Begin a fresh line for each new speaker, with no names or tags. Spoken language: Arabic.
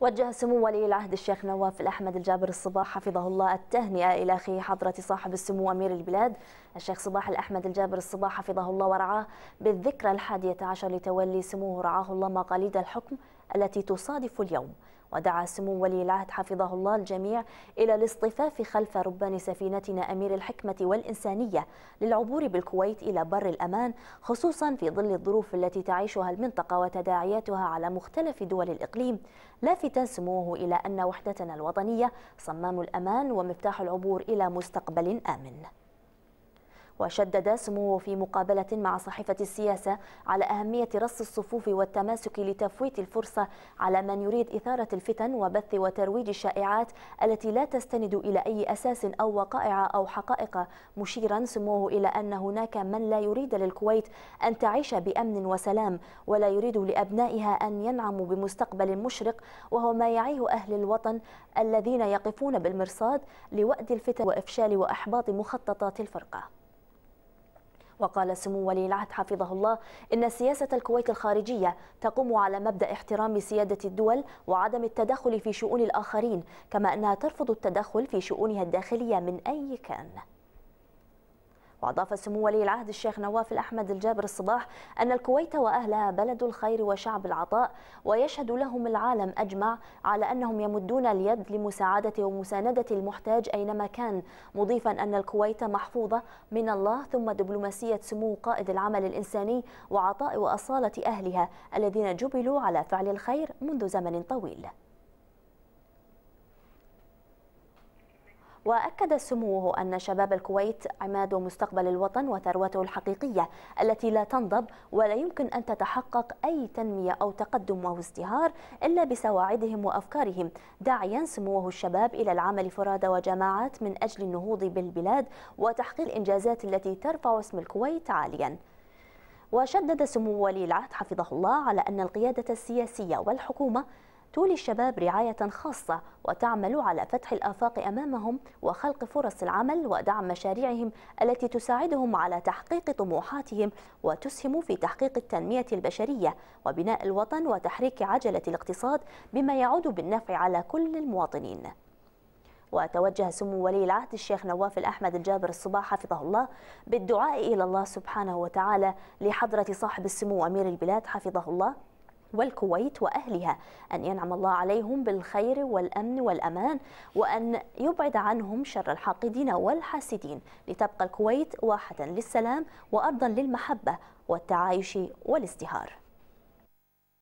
وجه سمو ولي العهد الشيخ نواف الأحمد الجابر الصباح حفظه الله التهنئة إلى أخيه حضرة صاحب السمو أمير البلاد الشيخ صباح الأحمد الجابر الصباح حفظه الله ورعاه بالذكرى الحادية عشر لتولي سموه رعاه الله مقاليد الحكم التي تصادف اليوم ودعا سمو ولي العهد حفظه الله الجميع إلى الاصطفاف خلف ربان سفينتنا أمير الحكمة والإنسانية للعبور بالكويت إلى بر الأمان خصوصا في ظل الظروف التي تعيشها المنطقة وتداعياتها على مختلف دول الإقليم لافتا سموه إلى أن وحدتنا الوطنية صمام الأمان ومفتاح العبور إلى مستقبل آمن وشدد سموه في مقابلة مع صحيفة السياسة على أهمية رص الصفوف والتماسك لتفويت الفرصة على من يريد إثارة الفتن وبث وترويج الشائعات التي لا تستند إلى أي أساس أو وقائع أو حقائق مشيرا سموه إلى أن هناك من لا يريد للكويت أن تعيش بأمن وسلام ولا يريد لأبنائها أن ينعموا بمستقبل مشرق وهو ما يعيه أهل الوطن الذين يقفون بالمرصاد لوأد الفتن وإفشال وإحباط مخططات الفرقة وقال سمو ولي العهد حفظه الله إن سياسة الكويت الخارجية تقوم على مبدأ احترام سيادة الدول وعدم التدخل في شؤون الآخرين كما أنها ترفض التدخل في شؤونها الداخلية من أي كان وأضاف سمو ولي العهد الشيخ نواف الأحمد الجابر الصباح أن الكويت وأهلها بلد الخير وشعب العطاء ويشهد لهم العالم أجمع على أنهم يمدون اليد لمساعدة ومساندة المحتاج أينما كان مضيفا أن الكويت محفوظة من الله ثم دبلوماسية سمو قائد العمل الإنساني وعطاء وأصالة أهلها الذين جبلوا على فعل الخير منذ زمن طويل وأكد سموه أن شباب الكويت عماد مستقبل الوطن وثروته الحقيقية التي لا تنضب ولا يمكن أن تتحقق أي تنمية أو تقدم أو ازدهار إلا بسواعدهم وأفكارهم داعيا سموه الشباب إلى العمل فرادى وجماعات من أجل النهوض بالبلاد وتحقيق الإنجازات التي ترفع اسم الكويت عاليا وشدد سمو ولي العهد حفظه الله على أن القيادة السياسية والحكومة تولي الشباب رعاية خاصة وتعمل على فتح الآفاق أمامهم وخلق فرص العمل ودعم مشاريعهم التي تساعدهم على تحقيق طموحاتهم وتسهم في تحقيق التنمية البشرية وبناء الوطن وتحريك عجلة الاقتصاد بما يعود بالنفع على كل المواطنين وتوجه سمو ولي العهد الشيخ نواف الأحمد الجابر الصباح حفظه الله بالدعاء إلى الله سبحانه وتعالى لحضرة صاحب السمو أمير البلاد حفظه الله والكويت وأهلها أن ينعم الله عليهم بالخير والأمن والأمان وأن يبعد عنهم شر الحاقدين والحاسدين لتبقى الكويت واحدا للسلام وأرضا للمحبة والتعايش والازدهار